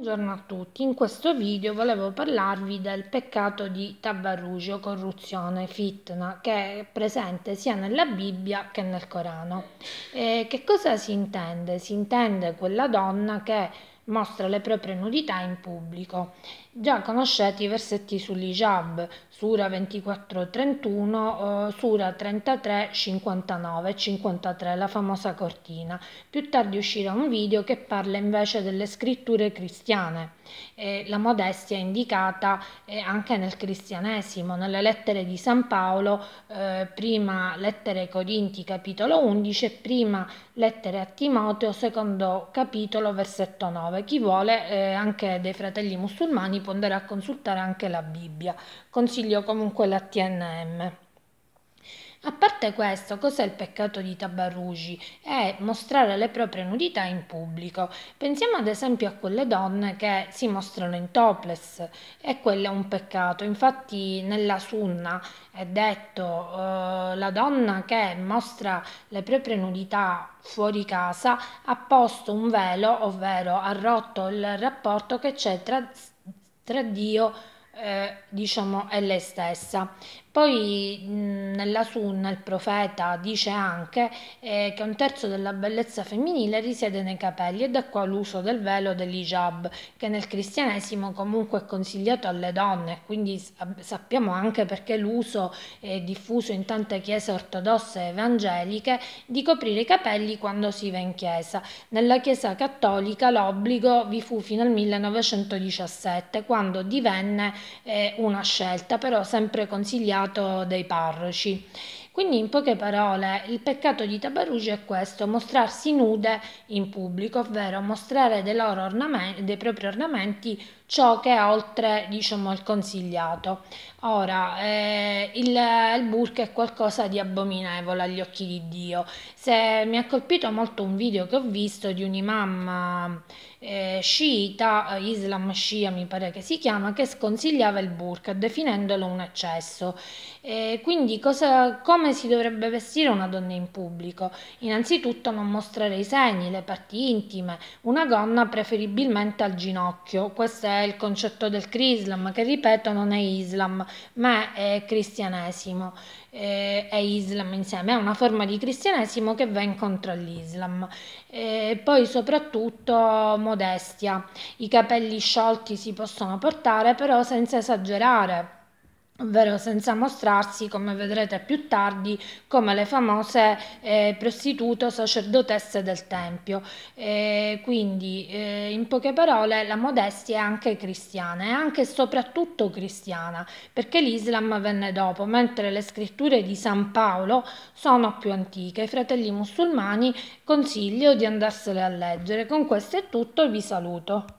Buongiorno a tutti, in questo video volevo parlarvi del peccato di tabarrugio, corruzione, fitna, che è presente sia nella Bibbia che nel Corano. E che cosa si intende? Si intende quella donna che mostra le proprie nudità in pubblico. Già conoscete i versetti sull'Ijab, Sura 24-31, eh, Sura 33-59 e 53, la famosa cortina. Più tardi uscirà un video che parla invece delle scritture cristiane. Eh, la modestia è indicata eh, anche nel cristianesimo, nelle lettere di San Paolo, eh, prima lettere ai Corinti capitolo 11 e prima lettere a Timoteo secondo capitolo versetto 9 e chi vuole eh, anche dei fratelli musulmani può andare a consultare anche la Bibbia. Consiglio comunque la TNM. A parte questo, cos'è il peccato di Tabarugi? È mostrare le proprie nudità in pubblico. Pensiamo ad esempio a quelle donne che si mostrano in topless e quello è un peccato. Infatti nella sunna è detto eh, la donna che mostra le proprie nudità fuori casa ha posto un velo, ovvero ha rotto il rapporto che c'è tra, tra Dio e Dio eh, diciamo è lei stessa. Poi nella Sunna il profeta dice anche eh, che un terzo della bellezza femminile risiede nei capelli e da qua l'uso del velo dell'hijab che nel cristianesimo comunque è consigliato alle donne, quindi sappiamo anche perché l'uso è diffuso in tante chiese ortodosse evangeliche di coprire i capelli quando si va in chiesa. Nella chiesa cattolica l'obbligo vi fu fino al 1917 quando divenne è una scelta, però sempre consigliato dai parroci. Quindi in poche parole il peccato di Tabarugi è questo, mostrarsi nude in pubblico, ovvero mostrare dei, loro ornamenti, dei propri ornamenti ciò che è oltre diciamo, il consigliato. Ora, eh, il, il burk è qualcosa di abominevole agli occhi di Dio. Se, mi ha colpito molto un video che ho visto di un imam eh, sciita, eh, Islam Shia mi pare che si chiama, che sconsigliava il burk definendolo un eccesso. Eh, quindi cosa, come come si dovrebbe vestire una donna in pubblico. Innanzitutto non mostrare i segni, le parti intime, una gonna preferibilmente al ginocchio. Questo è il concetto del Crislam, che ripeto non è Islam, ma è cristianesimo. Eh, è Islam insieme, è una forma di cristianesimo che va incontro all'Islam. Eh, poi soprattutto modestia. I capelli sciolti si possono portare però senza esagerare ovvero senza mostrarsi, come vedrete più tardi, come le famose eh, prostitute o sacerdotesse del Tempio. Eh, quindi, eh, in poche parole, la modestia è anche cristiana, è anche e soprattutto cristiana, perché l'Islam venne dopo, mentre le scritture di San Paolo sono più antiche. I fratelli musulmani consiglio di andarsene a leggere. Con questo è tutto, vi saluto.